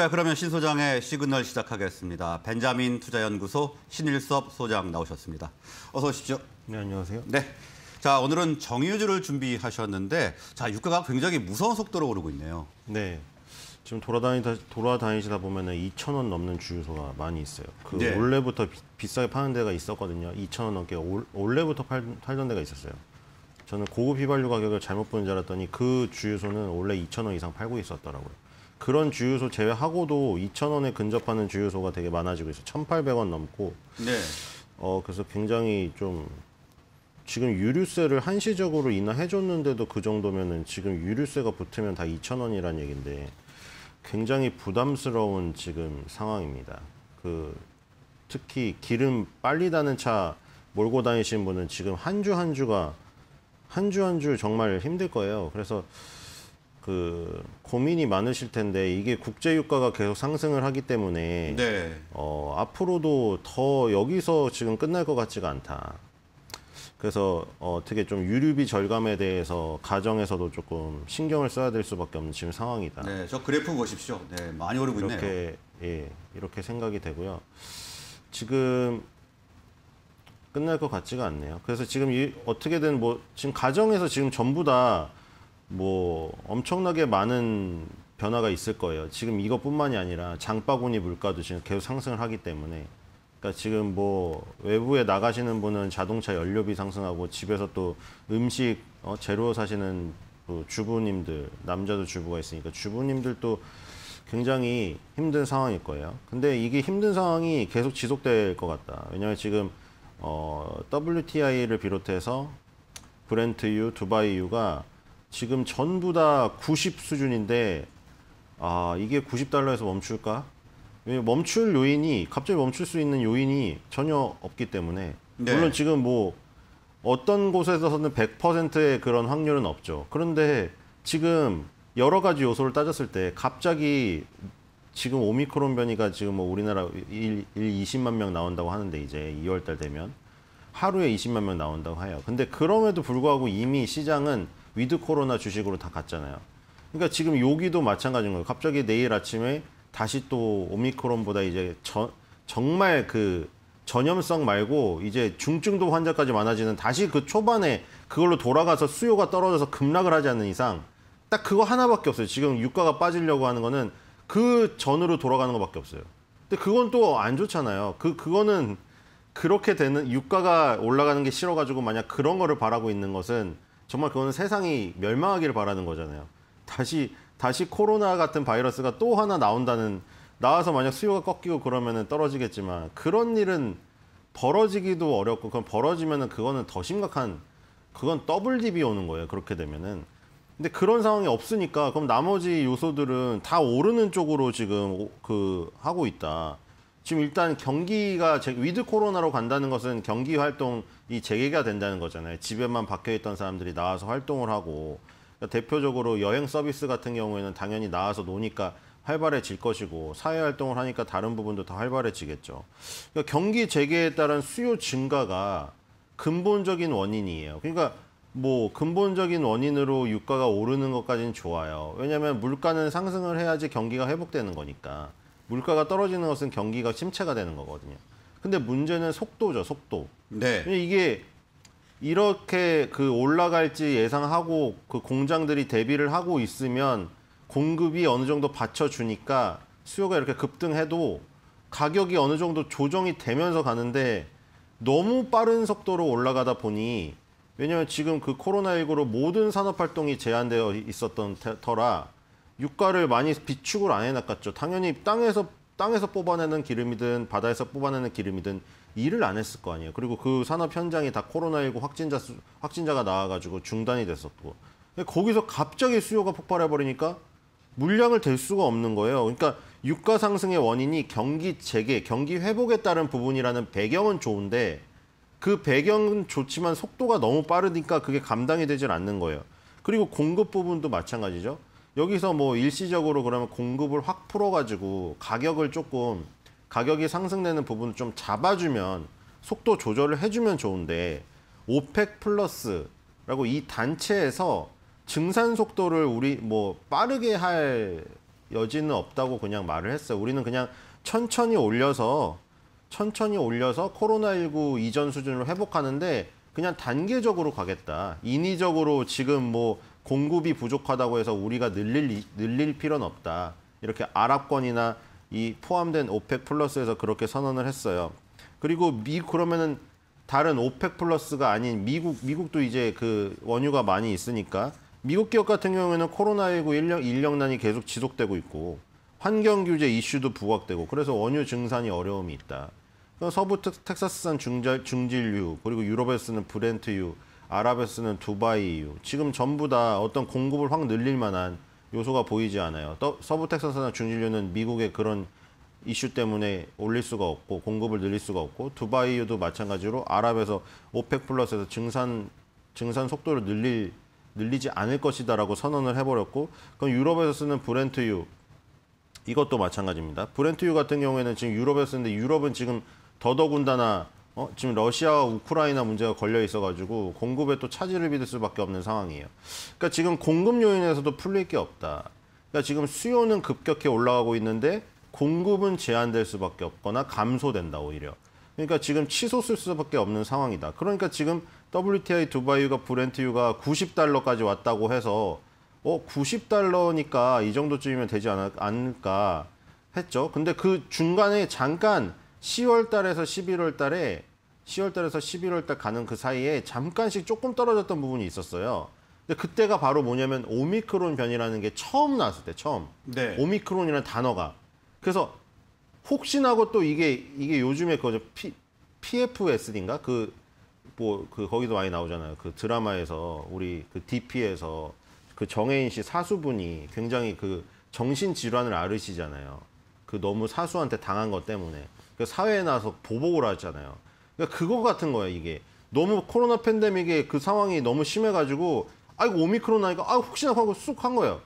네, 그러면 신 소장의 시그널 시작하겠습니다. 벤자민 투자연구소 신일섭 소장 나오셨습니다. 어서 오십시오. 네, 안녕하세요. 네. 자, 오늘은 정유주를 준비하셨는데 자, 유가가 굉장히 무서운 속도로 오르고 있네요. 네. 지금 돌아다니다 돌아다니시다 보면은 2천 원 넘는 주유소가 많이 있어요. 그 네. 원래부터 비, 싸게 파는 데가 있었거든요. 2천 원 넘게 올, 원래부터 팔, 팔던 데가 있었어요. 저는 고급 휘발유 가격을 잘못 보는 줄 알았더니 그 주유소는 원래 2천 원 이상 팔고 있었더라고요. 그런 주유소 제외하고도 2,000원에 근접하는 주유소가 되게 많아지고 있어요. 1,800원 넘고. 네. 어, 그래서 굉장히 좀 지금 유류세를 한시적으로 인하해줬는데도 그 정도면은 지금 유류세가 붙으면 다 2,000원이란 얘긴데 굉장히 부담스러운 지금 상황입니다. 그 특히 기름 빨리 다는 차 몰고 다니신 분은 지금 한 주 한 주가 한 주 한 주 정말 힘들 거예요. 그래서 그 고민이 많으실 텐데 이게 국제 유가가 계속 상승을 하기 때문에 네. 어, 앞으로도 더 여기서 지금 끝날 것 같지가 않다. 그래서 어떻게 좀 유류비 절감에 대해서 가정에서도 조금 신경을 써야 될 수밖에 없는 지금 상황이다. 네, 저 그래프 보십시오. 네, 많이 오르고 이렇게, 있네요. 예, 이렇게 생각이 되고요. 지금 끝날 것 같지가 않네요. 그래서 지금 이, 어떻게든 뭐 지금 가정에서 지금 전부 다뭐 엄청나게 많은 변화가 있을 거예요. 지금 이것뿐만이 아니라 장바구니 물가도 지금 계속 상승을 하기 때문에 그러니까 지금 뭐 외부에 나가시는 분은 자동차 연료비 상승하고 집에서 또 음식 어, 재료 사시는 그 주부님들 남자도 주부가 있으니까 주부님들도 굉장히 힘든 상황일 거예요. 근데 이게 힘든 상황이 계속 지속될 것 같다. 왜냐하면 지금 어, WTI를 비롯해서 브렌트유, 두바이유가 지금 전부 다 90 수준인데 아 이게 90달러에서 멈출까? 왜냐면 멈출 요인이 갑자기 멈출 수 있는 요인이 전혀 없기 때문에 네. 물론 지금 뭐 어떤 곳에서는 100%의 그런 확률은 없죠. 그런데 지금 여러 가지 요소를 따졌을 때 갑자기 지금 오미크론 변이가 지금 뭐 우리나라 일, 일 20만 명 나온다고 하는데 이제 2월 달 되면 하루에 20만 명 나온다고 해요. 근데 그럼에도 불구하고 이미 시장은 위드 코로나 주식으로 다 갔잖아요. 그러니까 지금 여기도 마찬가지인 거예요. 갑자기 내일 아침에 다시 또 오미크론보다 이제 저, 정말 그 전염성 말고 이제 중증도 환자까지 많아지는 다시 그 초반에 그걸로 돌아가서 수요가 떨어져서 급락을 하지 않는 이상 딱 그거 하나밖에 없어요. 지금 유가가 빠지려고 하는 거는 그 전으로 돌아가는 것밖에 없어요. 근데 그건 또 안 좋잖아요. 그 그거는 그렇게 되는 유가가 올라가는 게 싫어가지고 만약 그런 거를 바라고 있는 것은 정말 그거는 세상이 멸망하기를 바라는 거잖아요. 다시 다시 코로나 같은 바이러스가 또 하나 나온다는 나와서 만약 수요가 꺾이고 그러면은 떨어지겠지만 그런 일은 벌어지기도 어렵고 그건 벌어지면은 그거는 더 심각한 그건 더블 딥이 오는 거예요. 그렇게 되면은 근데 그런 상황이 없으니까 그럼 나머지 요소들은 다 오르는 쪽으로 지금 그 하고 있다. 지금 일단 경기가 위드 코로나로 간다는 것은 경기 활동이 재개가 된다는 거잖아요. 집에만 박혀있던 사람들이 나와서 활동을 하고 그러니까 대표적으로 여행 서비스 같은 경우에는 당연히 나와서 노니까 활발해질 것이고 사회 활동을 하니까 다른 부분도 더 활발해지겠죠. 그러니까 경기 재개에 따른 수요 증가가 근본적인 원인이에요. 그러니까 뭐 근본적인 원인으로 유가가 오르는 것까지는 좋아요. 왜냐하면 물가는 상승을 해야지 경기가 회복되는 거니까. 물가가 떨어지는 것은 경기가 침체가 되는 거거든요. 근데 문제는 속도죠, 속도. 네. 이게 이렇게 그 올라갈지 예상하고 그 공장들이 대비를 하고 있으면 공급이 어느 정도 받쳐주니까 수요가 이렇게 급등해도 가격이 어느 정도 조정이 되면서 가는데 너무 빠른 속도로 올라가다 보니 왜냐하면 지금 그 코로나19로 모든 산업 활동이 제한되어 있었던 터라 유가를 많이 비축을 안 해놨겠죠. 당연히 땅에서 땅에서 뽑아내는 기름이든 바다에서 뽑아내는 기름이든 일을 안 했을 거 아니에요. 그리고 그 산업 현장이 다 코로나19 확진자 수, 확진자가 나와가지고 중단이 됐었고 거기서 갑자기 수요가 폭발해버리니까 물량을 댈 수가 없는 거예요. 그러니까 유가 상승의 원인이 경기 재개, 경기 회복에 따른 부분이라는 배경은 좋은데 그 배경은 좋지만 속도가 너무 빠르니까 그게 감당이 되질 않는 거예요. 그리고 공급 부분도 마찬가지죠. 여기서 뭐 일시적으로 그러면 공급을 확 풀어가지고 가격을 조금 가격이 상승되는 부분을 좀 잡아주면 속도 조절을 해주면 좋은데 오펙 플러스라고 이 단체에서 증산 속도를 우리 뭐 빠르게 할 여지는 없다고 그냥 말을 했어요. 우리는 그냥 천천히 올려서 천천히 올려서 코로나19 이전 수준으로 회복하는데 그냥 단계적으로 가겠다. 인위적으로 지금 뭐 공급이 부족하다고 해서 우리가 늘릴, 늘릴 필요는 없다. 이렇게 아랍권이나 이 포함된 오펙 플러스에서 그렇게 선언을 했어요. 그리고 미 그러면은 다른 오펙 플러스가 아닌 미국 미국도 이제 그 원유가 많이 있으니까 미국 기업 같은 경우에는 코로나19 인력 인력난이 계속 지속되고 있고 환경 규제 이슈도 부각되고 그래서 원유 증산이 어려움이 있다. 서부 텍사스산 중절, 중질유 그리고 유럽에 쓰는 브렌트유 아랍에 쓰는 두바이 이유 지금 전부 다 어떤 공급을 확 늘릴 만한 요소가 보이지 않아요. 서부 텍사스나 중진류는 미국의 그런 이슈 때문에 올릴 수가 없고 공급을 늘릴 수가 없고 두바이유도 마찬가지로 아랍에서 오펙 플러스에서 증산 증산 속도를 늘릴 늘리지 않을 것이다라고 선언을 해버렸고 그럼 유럽에서 쓰는 브렌트유 이것도 마찬가지입니다. 브렌트유 같은 경우에는 지금 유럽에서 쓰는데 유럽은 지금 더더군다나 어, 지금 러시아와 우크라이나 문제가 걸려 있어가지고 공급에 또 차질을 빚을 수밖에 없는 상황이에요. 그러니까 지금 공급 요인에서도 풀릴 게 없다. 그러니까 지금 수요는 급격히 올라가고 있는데 공급은 제한될 수밖에 없거나 감소된다 오히려. 그러니까 지금 취소 쓸 수밖에 없는 상황이다. 그러니까 지금 WTI 두바이유가 브렌트유가 90달러까지 왔다고 해서 어 90달러니까 이 정도쯤이면 되지 않을까 했죠. 근데 그 중간에 잠깐 10월 달에서 11월 달에 10월 달에서 11월 달 가는 그 사이에 잠깐씩 조금 떨어졌던 부분이 있었어요. 근데 그때가 바로 뭐냐면 오미크론 변이라는 게 처음 나왔을 때 처음. 네. 오미크론이라는 단어가. 그래서 혹시나고 또 이게 이게 요즘에 그거죠. P, PFS인가? 그 뭐 그 거기도 많이 나오잖아요. 그 드라마에서 우리 그 DP에서 그 정혜인 씨 사수분이 굉장히 그 정신 질환을 앓으시잖아요. 그 너무 사수한테 당한 것 때문에. 그 사회에 나서 보복을 하잖아요. 그러니까 그거 같은 거예요, 이게. 너무 코로나 팬데믹의그 상황이 너무 심해가지고 아이고 오미크론 하니까 아 혹시나 하고 쑥 한 거예요.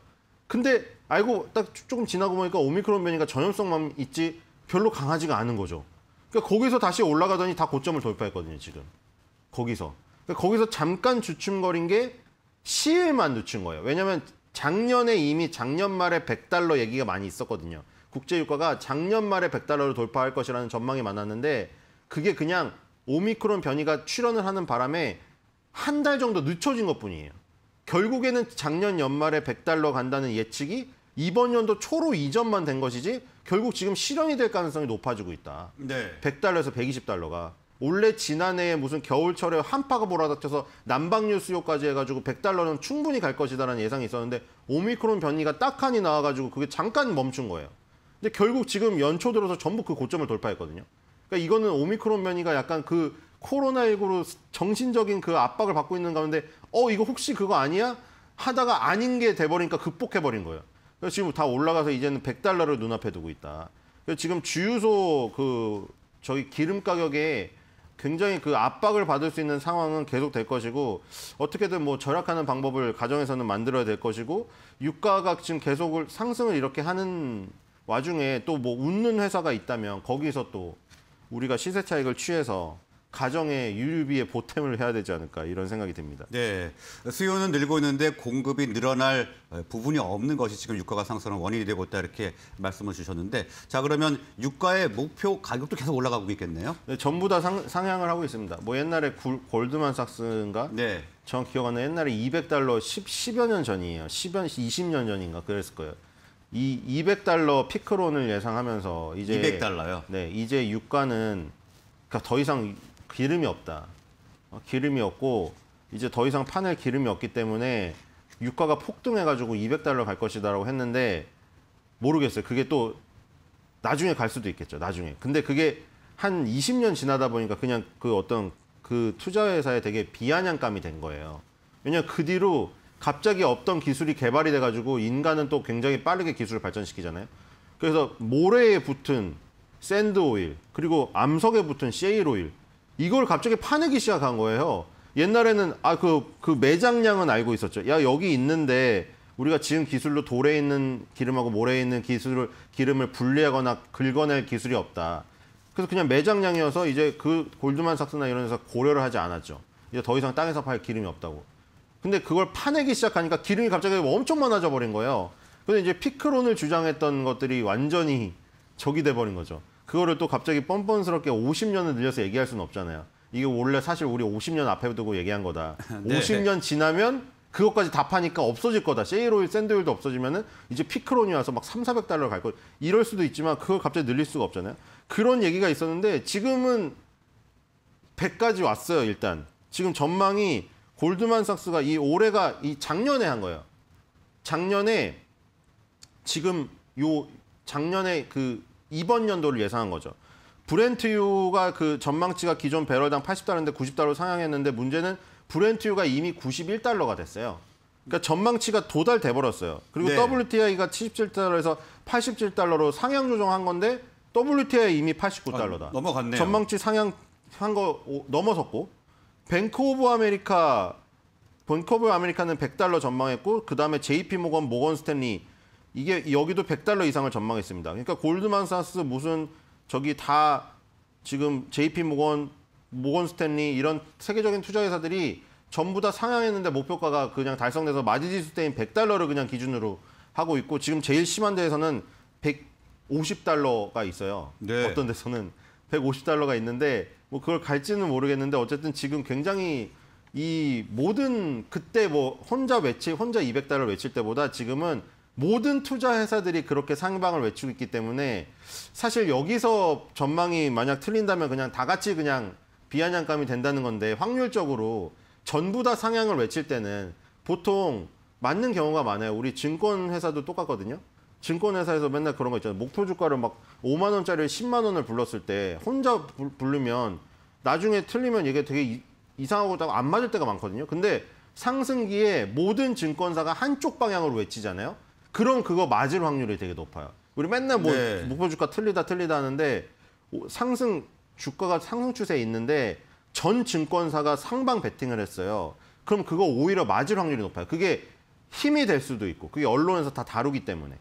근데 아이고 딱 조금 지나고 보니까 오미크론 변이가 전염성만 있지 별로 강하지가 않은 거죠. 그러니까 거기서 다시 올라가더니 다 고점을 돌파했거든요 지금. 거기서 그러니까 거기서 잠깐 주춤거린 게 시일만 늦춘 거예요. 왜냐면 작년에 이미 작년 말에 100달러 얘기가 많이 있었거든요. 국제 유가가 작년 말에 100달러를 돌파할 것이라는 전망이 많았는데 그게 그냥 오미크론 변이가 출현을 하는 바람에 한 달 정도 늦춰진 것뿐이에요. 결국에는 작년 연말에 100달러 간다는 예측이 이번 연도 초로 이전만 된 것이지 결국 지금 실현이 될 가능성이 높아지고 있다. 네. 100달러에서 120달러가. 원래 지난해에 무슨 겨울철에 한파가 몰아닥쳐서 난방류 수요까지 해가지고 100달러는 충분히 갈 것이다라는 예상이 있었는데 오미크론 변이가 딱하니 나와가지고 그게 잠깐 멈춘 거예요. 근데 결국 지금 연초 들어서 전부 그 고점을 돌파했거든요. 그러니까 이거는 오미크론 변이가 약간 그 코로나19로 정신적인 그 압박을 받고 있는 가운데 어 이거 혹시 그거 아니야? 하다가 아닌 게 돼버리니까 극복해버린 거예요. 그래서 지금 다 올라가서 이제는 100달러를 눈앞에 두고 있다. 그래서 지금 주유소 그 저기 기름 가격에 굉장히 그 압박을 받을 수 있는 상황은 계속 될 것이고 어떻게든 뭐 절약하는 방법을 가정에서는 만들어야 될 것이고 유가가 지금 계속 상승을 이렇게 하는 와중에 또 뭐 웃는 회사가 있다면 거기서 또 우리가 시세 차익을 취해서 가정의 유류비에 보탬을 해야 되지 않을까 이런 생각이 듭니다. 네, 수요는 늘고 있는데 공급이 늘어날 어, 부분이 없는 것이 지금 유가가 상승하는 원인이 되고 있다 이렇게 말씀을 주셨는데 자 그러면 유가의 목표 가격도 계속 올라가고 있겠네요? 네, 전부 다 상, 향을 하고 있습니다. 뭐 옛날에 굴, 골드만삭스인가? 네. 전 기억하는 옛날에 200달러 10, 10여 년 전이에요. 10년, 20년 전인가 그랬을 거예요. 이 200달러 피크론을 예상하면서 이제 200달러요. 네, 이제 유가는 그러니까 더 이상 기름이 없다. 어, 기름이 없고 이제 더 이상 파낼 기름이 없기 때문에 유가가 폭등해가지고 200달러 갈 것이다라고 했는데 모르겠어요. 그게 또 나중에 갈 수도 있겠죠. 나중에. 근데 그게 한 20년 지나다 보니까 그냥 그 어떤 그 투자회사에 되게 비아냥감이 된 거예요. 왜냐그 뒤로 갑자기 없던 기술이 개발이 돼가지고 인간은 또 굉장히 빠르게 기술을 발전시키잖아요. 그래서 모래에 붙은 샌드 오일 그리고 암석에 붙은 셰일 오일 이걸 갑자기 파내기 시작한 거예요. 옛날에는 아그그 그 매장량은 알고 있었죠. 야 여기 있는데 우리가 지금 기술로 돌에 있는 기름하고 모래에 있는 기술을 기름을 분리하거나 긁어낼 기술이 없다. 그래서 그냥 매장량이어서 이제 그 골드만삭스나 이런 데서 고려를 하지 않았죠. 이제 더 이상 땅에서 팔 기름이 없다고. 근데 그걸 파내기 시작하니까 기름이 갑자기 엄청 많아져 버린 거예요. 근데 이제 피크론을 주장했던 것들이 완전히 적이 돼 버린 거죠. 그거를 또 갑자기 뻔뻔스럽게 50년을 늘려서 얘기할 수는 없잖아요. 이게 원래 사실 우리 50년 앞에 두고 얘기한 거다. 네, 50년 지나면 그것까지 다 파니까 없어질 거다. 세일오일, 샌드오일도 없어지면은 이제 피크론이 와서 막 3, 400달러 갈 거. 이럴 수도 있지만 그걸 갑자기 늘릴 수가 없잖아요. 그런 얘기가 있었는데 지금은 100까지 왔어요, 일단. 지금 전망이 골드만삭스가 이 올해가 이 작년에 한 거예요. 작년에 지금 요 작년에 그 이번 연도를 예상한 거죠. 브렌트유가 그 전망치가 기존 배럴당 80달러인데 9 0달러 상향했는데 문제는 브렌트유가 이미 91달러가 됐어요. 그러니까 전망치가 도달돼 버렸어요. 그리고 네. WTI가 77달러에서 87달러로 상향 조정한 건데 WTI 이미 89달러다. 아, 넘어갔네요. 전망치 상향 한 거 넘어섰고 뱅크 오브 아메리카 뱅크 오브 아메리카는 100달러 전망했고 그다음에 JP 모건 모건 스탠리 이게 여기도 100달러 이상을 전망했습니다. 그러니까 골드만사스 무슨 저기 다 지금 JP 모건 모건 스탠리 이런 세계적인 투자 회사들이 전부 다 상향했는데 목표가가 그냥 달성돼서 마지 지수 때인 100달러를 그냥 기준으로 하고 있고 지금 제일 심한 데에서는 150달러가 있어요. 네. 어떤 데서는 150달러가 있는데 뭐 그걸 갈지는 모르겠는데 어쨌든 지금 굉장히 이 모든 그때 뭐 혼자 외치 혼자 200달러 외칠 때보다 지금은 모든 투자 회사들이 그렇게 상방을 외치고 있기 때문에 사실 여기서 전망이 만약 틀린다면 그냥 다 같이 그냥 비아냥감이 된다는 건데 확률적으로 전부 다 상향을 외칠 때는 보통 맞는 경우가 많아요. 우리 증권 회사도 똑같거든요. 증권회사에서 맨날 그런 거 있잖아요. 목표 주가를 막 5만 원짜리 10만 원을 불렀을 때 혼자 부, 부르면 나중에 틀리면 이게 되게 이, 상하고 딱안 맞을 때가 많거든요. 근데 상승기에 모든 증권사가 한쪽 방향으로 외치잖아요. 그럼 그거 맞을 확률이 되게 높아요. 우리 맨날 뭐 네. 목표 주가 틀리다 틀리다 하는데 상승 주가가 상승 추세에 있는데 전 증권사가 상방 베팅을 했어요. 그럼 그거 오히려 맞을 확률이 높아요. 그게 힘이 될 수도 있고 그게 언론에서 다 다루기 때문에.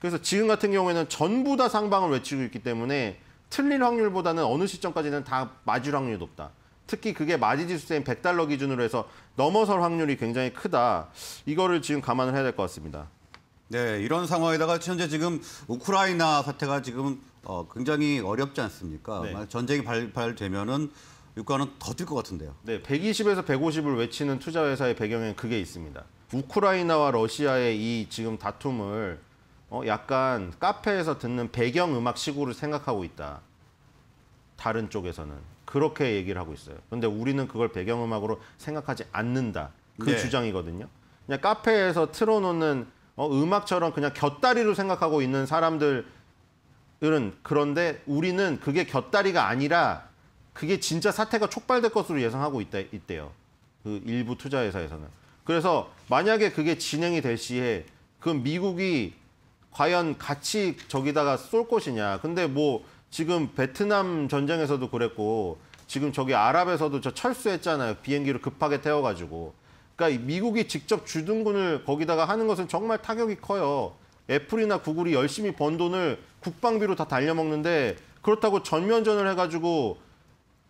그래서 지금 같은 경우에는 전부 다 상방을 외치고 있기 때문에 틀릴 확률보다는 어느 시점까지는 다 맞을 확률이 높다. 특히 그게 마지 지수세인 100달러 기준으로 해서 넘어설 확률이 굉장히 크다. 이거를 지금 감안을 해야 될 것 같습니다. 네, 이런 상황에다가 현재 지금 우크라이나 사태가 지금 어, 굉장히 어렵지 않습니까? 네. 전쟁이 발발되면은 유가는 더 뛸 것 같은데요. 네, 120에서 150을 외치는 투자회사의 배경에 그게 있습니다. 우크라이나와 러시아의 이 지금 다툼을 어, 약간 카페에서 듣는 배경 음악 시구를 생각하고 있다. 다른 쪽에서는 그렇게 얘기를 하고 있어요. 근데 우리는 그걸 배경 음악으로 생각하지 않는다. 그 네. 주장이거든요. 그냥 카페에서 틀어놓는 어, 음악처럼 그냥 곁다리로 생각하고 있는 사람들은 그런데 우리는 그게 곁다리가 아니라 그게 진짜 사태가 촉발될 것으로 예상하고 있다, 있대요. 그 일부 투자회사에서는. 그래서 만약에 그게 진행이 될 시에 그 미국이 과연 같이 저기다가 쏠 것이냐. 근데 뭐 지금 베트남 전쟁에서도 그랬고 지금 저기 아랍에서도 저 철수했잖아요. 비행기를 급하게 태워가지고. 그러니까 미국이 직접 주둔군을 거기다가 하는 것은 정말 타격이 커요. 애플이나 구글이 열심히 번 돈을 국방비로 다 달려먹는데 그렇다고 전면전을 해가지고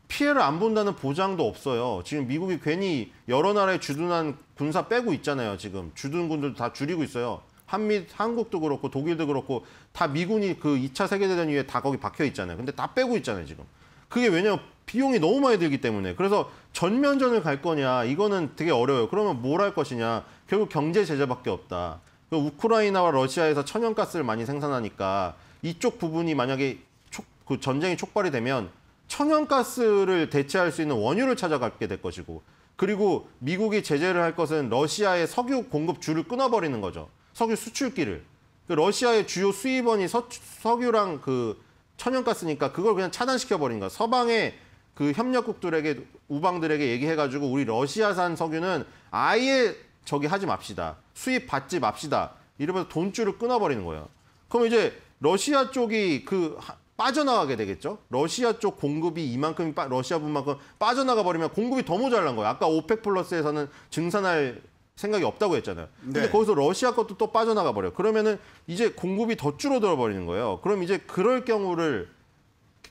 피해를 안 본다는 보장도 없어요. 지금 미국이 괜히 여러 나라에 주둔한 군사 빼고 있잖아요. 지금 주둔군들도 다 줄이고 있어요. 한미 한국도 그렇고 독일도 그렇고 다 미군이 그 2차 세계대전 이후에 다 거기 박혀 있잖아요. 근데 다 빼고 있잖아요 지금. 그게 왜냐면 비용이 너무 많이 들기 때문에 그래서 전면전을 갈 거냐 이거는 되게 어려워요. 그러면 뭘 할 것이냐 결국 경제 제재밖에 없다. 그 우크라이나와 러시아에서 천연가스를 많이 생산하니까 이쪽 부분이 만약에 촉, 그 전쟁이 촉발이 되면 천연가스를 대체할 수 있는 원유를 찾아갈게될 것이고 그리고 미국이 제재를 할 것은 러시아의 석유 공급 줄을 끊어버리는 거죠. 석유 수출기를 그 러시아의 주요 수입원이 서, 석유랑 그 천연가스니까 그걸 그냥 차단시켜 버린 거야. 서방의 그 협력국들에게 우방들에게 얘기해가지고 우리 러시아산 석유는 아예 저기 하지 맙시다. 수입 받지 맙시다. 이러면서 돈줄을 끊어버리는 거예요. 그럼 이제 러시아 쪽이 그 빠져나가게 되겠죠. 러시아 쪽 공급이 이만큼 러시아분만큼 빠져나가 버리면 공급이 더 모자란 거예요. 아까 오펙 플러스에서는 증산할 생각이 없다고 했잖아요. 근데 네. 거기서 러시아 것도 또 빠져나가 버려. 요 그러면은 이제 공급이 더 줄어들어 버리는 거예요. 그럼 이제 그럴 경우를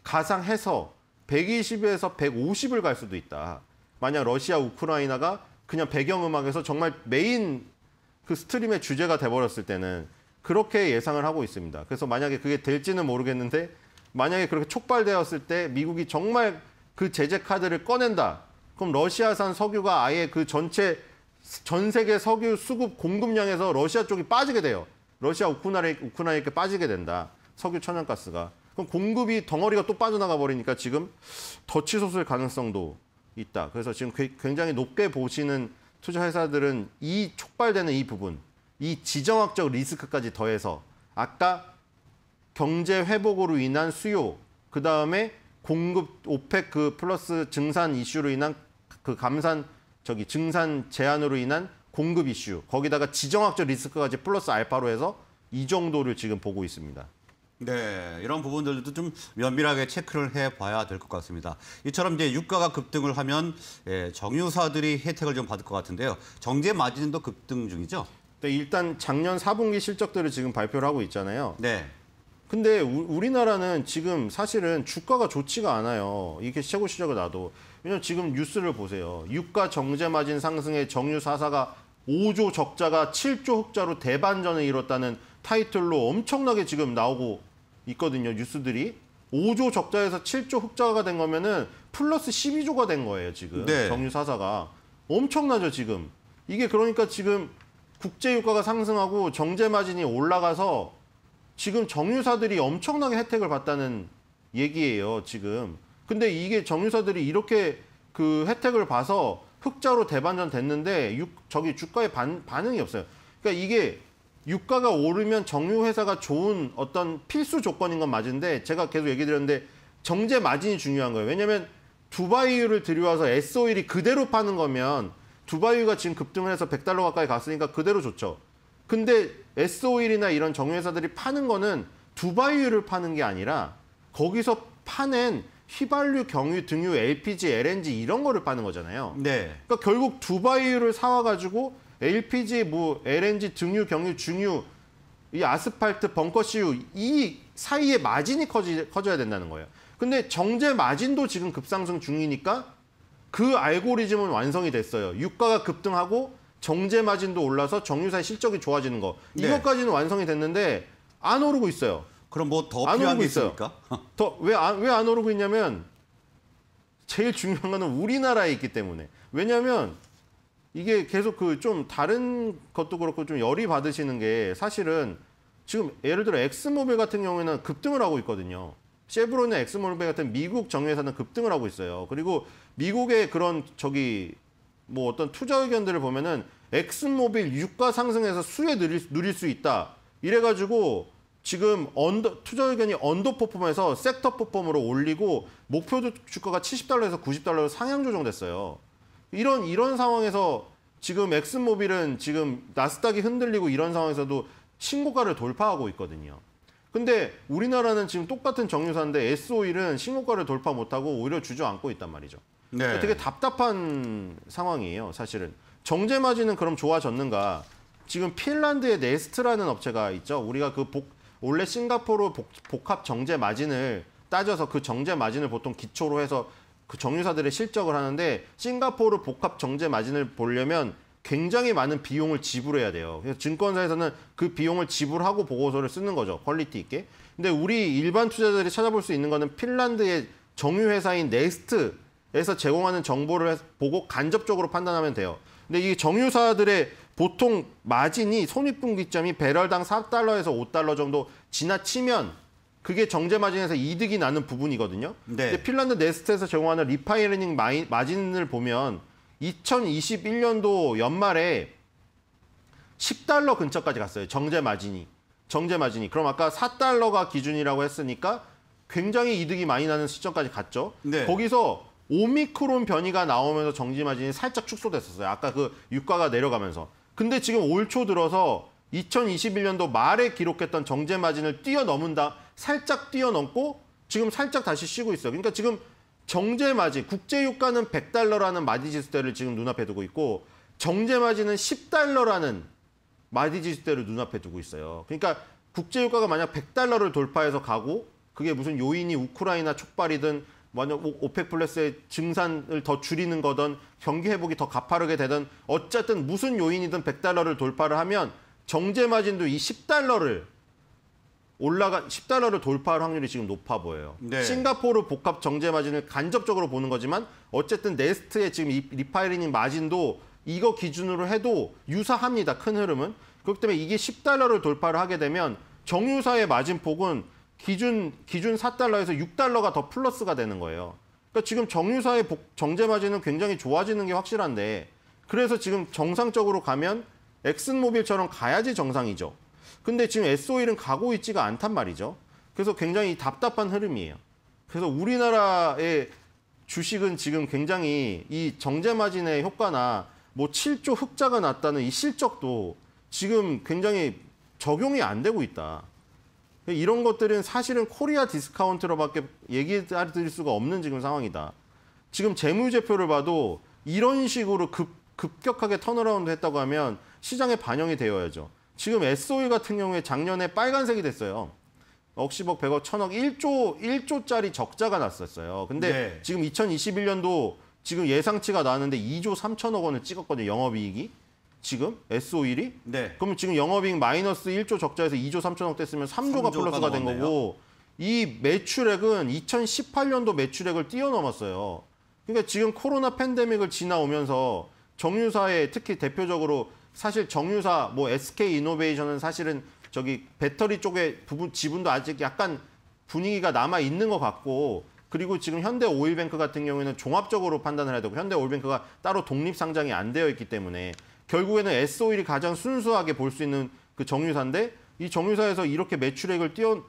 가상해서 120에서 150을 갈 수도 있다. 만약 러시아 우크라이나가 그냥 배경음악에서 정말 메인 그 스트림의 주제가 돼버렸을 때는 그렇게 예상을 하고 있습니다. 그래서 만약에 그게 될지는 모르겠는데 만약에 그렇게 촉발되었을 때 미국이 정말 그 제재 카드를 꺼낸다. 그럼 러시아산 석유가 아예 그 전체 전 세계 석유 수급 공급량에서 러시아 쪽이 빠지게 돼요. 러시아 우크라이나, 우크라이나에 빠지게 된다. 석유 천연가스가. 그럼 공급이 덩어리가 또 빠져나가 버리니까 지금 더 치솟을 가능성도 있다. 그래서 지금 굉장히 높게 보시는 투자 회사들은 이 촉발되는 이 부분, 이 지정학적 리스크까지 더해서 아까 경제 회복으로 인한 수요, 그 다음에 공급 오펙 그 플러스 증산 이슈로 인한 그 감산 저기 증산 제한으로 인한 공급 이슈 거기다가 지정학적 리스크까지 플러스 알파로 해서 이 정도를 지금 보고 있습니다. 네, 이런 부분들도 좀 면밀하게 체크를 해봐야 될 것 같습니다. 이처럼 이제 유가가 급등을 하면 예, 정유사들이 혜택을 좀 받을 것 같은데요. 정제 마진도 급등 중이죠? 네, 일단 작년 4분기 실적들을 지금 발표를 하고 있잖아요. 네. 근데 우, 리나라는 지금 사실은 주가가 좋지가 않아요. 이게 렇 최고 실적을 놔도 왜냐면 지금 뉴스를 보세요. 유가 정제 마진 상승에 정유 사사가 5조 적자가 7조 흑자로 대반전을 이뤘다는 타이틀로 엄청나게 지금 나오고 있거든요. 뉴스들이. 5조 적자에서 7조 흑자가 된 거면은 플러스 12조가 된 거예요, 지금. 네. 정유 사사가. 엄청나죠, 지금. 이게 그러니까 지금 국제 유가가 상승하고 정제 마진이 올라가서 지금 정유사들이 엄청나게 혜택을 받다는 얘기예요, 지금. 근데 이게 정유사들이 이렇게 그 혜택을 봐서 흑자로 대반전 됐는데 유, 저기 주가에 반, 반응이 없어요. 그러니까 이게 유가가 오르면 정유 회사가 좋은 어떤 필수 조건인 건 맞은데 제가 계속 얘기 드렸는데 정제 마진이 중요한 거예요. 왜냐하면 두바이유를 들여와서 SO일이 그대로 파는 거면 두바이유가 지금 급등을 해서 100달러 가까이 갔으니까 그대로 좋죠. 근데 SO일이나 이런 정유회사들이 파는 거는 두바이유를 파는 게 아니라 거기서 파낸 휘발유, 경유, 등유, LPG, LNG 이런 거를 파는 거잖아요. 네. 그러니까 결국 두바이유를 사와가지고 LPG, 뭐 LNG, 등유, 경유, 중유, 이 아스팔트, 벙커C유 이 사이에 마진이 커지, 커져야 된다는 거예요. 근데 정제 마진도 지금 급상승 중이니까 그 알고리즘은 완성이 됐어요. 유가가 급등하고 정제 마진도 올라서 정유사의 실적이 좋아지는 거. 네. 이것까지는 완성이 됐는데 안 오르고 있어요. 그럼 뭐 더 필요한 게 있습니까? 더 왜 안 왜 안 오르고 있냐면 제일 중요한 거는 우리나라에 있기 때문에. 왜냐하면 이게 계속 그 좀 다른 것도 그렇고 좀 열이 받으시는 게 사실은 지금 예를 들어 엑스모빌 같은 경우에는 급등을 하고 있거든요. 셰브론이나 엑스모빌 같은 미국 정유회사는 급등을 하고 있어요. 그리고 미국의 그런 저기 뭐 어떤 투자 의견들을 보면은 엑스모빌 유가 상승해서 수혜 누릴 수 있다. 이래가지고 지금 언더, 투자 의견이 언더 퍼폼에서 섹터 퍼폼으로 올리고 목표 주가가 70달러에서 90달러로 상향 조정됐어요. 이런 이런 상황에서 지금 엑스모빌은 지금 나스닥이 흔들리고 이런 상황에서도 신고가를 돌파하고 있거든요. 근데 우리나라는 지금 똑같은 정유사인데 S5일은 신고가를 돌파 못하고 오히려 주저앉고 있단 말이죠. 네. 되게 답답한 상황이에요, 사실은. 정제 마진은 그럼 좋아졌는가? 지금 핀란드의 네스트라는 업체가 있죠. 우리가 그 복, 원래 싱가포르 복, 합 정제 마진을 따져서 그 정제 마진을 보통 기초로 해서 그 정유사들의 실적을 하는데 싱가포르 복합 정제 마진을 보려면 굉장히 많은 비용을 지불해야 돼요. 그래서 증권사에서는 그 비용을 지불하고 보고서를 쓰는 거죠. 퀄리티 있게. 근데 우리 일반 투자자들이 찾아볼 수 있는 거는 핀란드의 정유회사인 네스트에서 제공하는 정보를 보고 간접적으로 판단하면 돼요. 근데 이 정유사들의 보통 마진이 손익분기점이 배럴당 4달러에서 5달러 정도 지나치면 그게 정제 마진에서 이득이 나는 부분이거든요. 네. 근데 핀란드 네스트에서 제공하는 리파이어닝 마진을 보면 2021년도 연말에 10달러 근처까지 갔어요. 정제 마진이. 정제 마진이. 그럼 아까 4달러가 기준이라고 했으니까 굉장히 이득이 많이 나는 시점까지 갔죠. 네. 거기서 오미크론 변이가 나오면서 정지 마진이 살짝 축소됐었어요. 아까 그 유가가 내려가면서. 근데 지금 올 초 들어서 2021년도 말에 기록했던 정제 마진을 뛰어넘은다. 살짝 뛰어넘고 지금 살짝 다시 쉬고 있어요. 그러니까 지금 정제 마진, 국제 유가는 100달러라는 마디 지수대를 지금 눈앞에 두고 있고 정제 마진은 10달러라는 마디 지수대를 눈앞에 두고 있어요. 그러니까 국제 유가가 만약 100달러를 돌파해서 가고 그게 무슨 요인이 우크라이나 촉발이든 만약 오펙 플러스의 증산을 더 줄이는 거든 경기 회복이 더 가파르게 되든 어쨌든 무슨 요인이든 100달러를 돌파를 하면 정제 마진도 이 10달러를 올라가 10달러를 돌파할 확률이 지금 높아 보여요. 네. 싱가포르 복합 정제 마진을 간접적으로 보는 거지만 어쨌든 네스트의 지금 리파이링 마진도 이거 기준으로 해도 유사합니다. 큰 흐름은. 그렇기 때문에 이게 10달러를 돌파를 하게 되면 정유사의 마진폭은 기준 기준 4달러에서 6달러가 더 플러스가 되는 거예요. 그러니까 지금 정유사의 복, 정제 마진은 굉장히 좋아지는 게 확실한데 그래서 지금 정상적으로 가면 엑슨모빌처럼 가야지 정상이죠. 근데 지금 S-오일은 가고 있지가 않단 말이죠. 그래서 굉장히 답답한 흐름이에요. 그래서 우리나라의 주식은 지금 굉장히 이 정제 마진의 효과나 뭐 7조 흑자가 났다는 이 실적도 지금 굉장히 적용이 안 되고 있다. 이런 것들은 사실은 코리아 디스카운트로밖에 얘기 해 드릴 수가 없는 지금 상황이다. 지금 재무제표를 봐도 이런 식으로 급, 급격하게 턴어라운드 했다고 하면 시장에 반영이 되어야죠. 지금 SOE 같은 경우에 작년에 빨간색이 됐어요. 억십억, 백억, 천억, 1조, 1조짜리 적자가 났었어요. 근데 네. 지금 2021년도 지금 예상치가 나왔는데 2조 3천억 원을 찍었거든요, 영업이익이. 지금 SO1이? 네. 그러면 지금 영업이익 마이너스 1조 적자에서 2조 3천억 됐으면 3조가, 3조가 플러스가 된 거고 이 매출액은 2018년도 매출액을 뛰어넘었어요. 그러니까 지금 코로나 팬데믹을 지나오면서 정유사의 특히 대표적으로 사실 정유사 뭐 SK 이노베이션은 사실은 저기 배터리 쪽에 부분 지분도 아직 약간 분위기가 남아 있는 것 같고 그리고 지금 현대 오일뱅크 같은 경우에는 종합적으로 판단을 해야 되고 현대 오일뱅크가 따로 독립 상장이 안 되어 있기 때문에 결국에는 S 오일이 가장 순수하게 볼 수 있는 그 정유사인데 이 정유사에서 이렇게 매출액을 뛰어,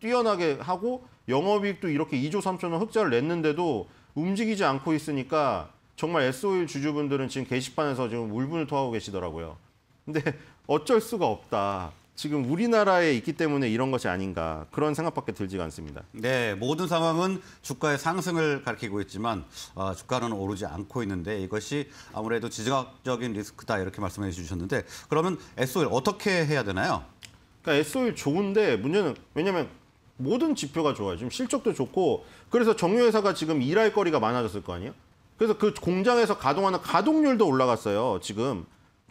뛰어나게 하고 영업이익도 이렇게 2조 3천원 흑자를 냈는데도 움직이지 않고 있으니까 정말 S 오일 주주분들은 지금 게시판에서 지금 울분을 토하고 계시더라고요. 근데 어쩔 수가 없다. 지금 우리나라에 있기 때문에 이런 것이 아닌가 그런 생각밖에 들지가 않습니다. 네, 모든 상황은 주가의 상승을 가리키고 있지만 어, 주가는 오르지 않고 있는데 이것이 아무래도 지정학적인 리스크다 이렇게 말씀해 주셨는데 그러면 SOL 어떻게 해야 되나요? 그러니까 SOL 좋은데 문제는 왜냐하면 모든 지표가 좋아요. 지금 실적도 좋고 그래서 정유회사가 지금 일할 거리가 많아졌을 거 아니에요? 그래서 그 공장에서 가동하는 가동률도 올라갔어요. 지금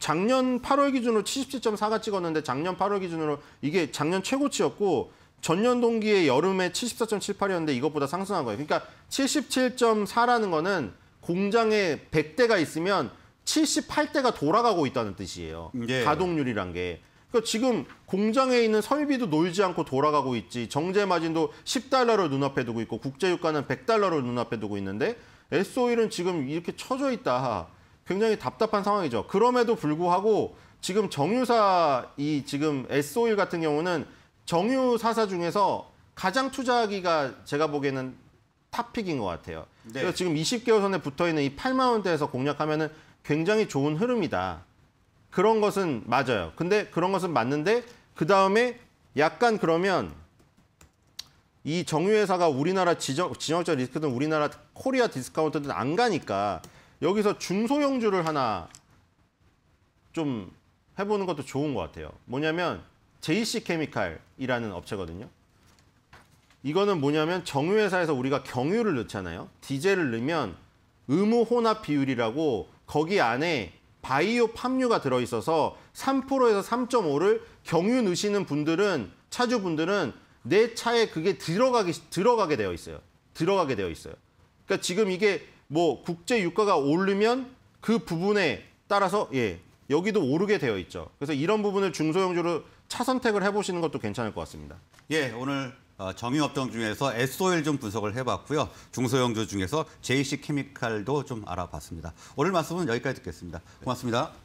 작년 8월 기준으로 77.4가 찍었는데 작년 8월 기준으로 이게 작년 최고치였고 전년 동기의 여름에 74.78이었는데 이것보다 상승한 거예요. 그러니까 77.4라는 거는 공장에 100대가 있으면 78대가 돌아가고 있다는 뜻이에요. 예. 가동률이란 게. 그러니까 지금 공장에 있는 설비도 놀지 않고 돌아가고 있지. 정제 마진도 10달러를 눈앞에 두고 있고 국제 유가는 100달러를 눈앞에 두고 있는데 S 오일은 지금 이렇게 쳐져 있다. 굉장히 답답한 상황이죠. 그럼에도 불구하고 지금 정유사 이 지금 S5일 같은 경우는 정유 사사 중에서 가장 투자하기가 제가 보기에는 탑픽인 것 같아요. 네. 그래서 지금 20개월 선에 붙어 있는 이 8만 원대에서 공략하면은 굉장히 좋은 흐름이다. 그런 것은 맞아요. 근데 그런 것은 맞는데 그 다음에 약간 그러면 이 정유회사가 우리나라 지정, 지정적 리스크든 우리나라 코리아 디스카운트든 안 가니까 여기서 중소형주를 하나 좀 해보는 것도 좋은 것 같아요. 뭐냐면 JC 케미칼이라는 업체거든요. 이거는 뭐냐면 정유회사에서 우리가 경유를 넣잖아요. 디젤을 넣으면 의무 혼합 비율이라고 거기 안에 바이오 팜유가 들어있어서 3%에서 3.5를 경유 넣으시는 분들은 차주분들은 내 차에 그게 들어가기 들어가게 되어 있어요. 들어가게 되어 있어요. 그러니까 지금 이게 뭐 국제 유가가 오르면 그 부분에 따라서 예 여기도 오르게 되어 있죠. 그래서 이런 부분을 중소형주로 차선택을 해보시는 것도 괜찮을 것 같습니다. 예, 오늘 어, 정유업종 중에서 SOL 좀 분석을 해봤고요. 중소형주 중에서 JC케미칼도 좀 알아봤습니다. 오늘 말씀은 여기까지 듣겠습니다. 고맙습니다.